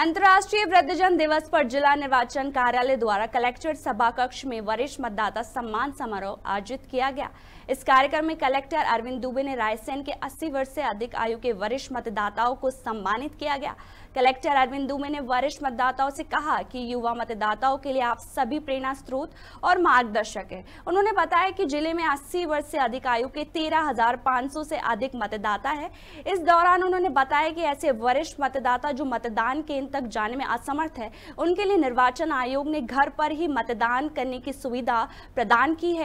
अंतर्राष्ट्रीय वृद्धजन दिवस पर जिला निर्वाचन कार्यालय द्वारा कलेक्टर सभा कक्ष में वरिष्ठ मतदाता सम्मान समारोह आयोजित किया गया इस कार्यक्रम में कलेक्टर अरविंद दुबे ने रायसेन के 80 वर्ष से अधिक आयु के वरिष्ठ मतदाताओं को सम्मानित किया गया कलेक्टर अरविंद दुबे ने वरिष्ठ मतदाताओं से कहा कि युवा मतदाताओं के लिए आप सभी प्रेरणा स्रोत और मार्गदर्शक है उन्होंने बताया कि जिले में अस्सी वर्ष से अधिक आयु के तेरह से अधिक मतदाता है इस दौरान उन्होंने बताया कि ऐसे वरिष्ठ मतदाता जो मतदान के केंद्र तक जाने में असमर्थ है उनके लिए निर्वाचन आयोग ने घर पर ही मतदान करने की सुविधा प्रदान की है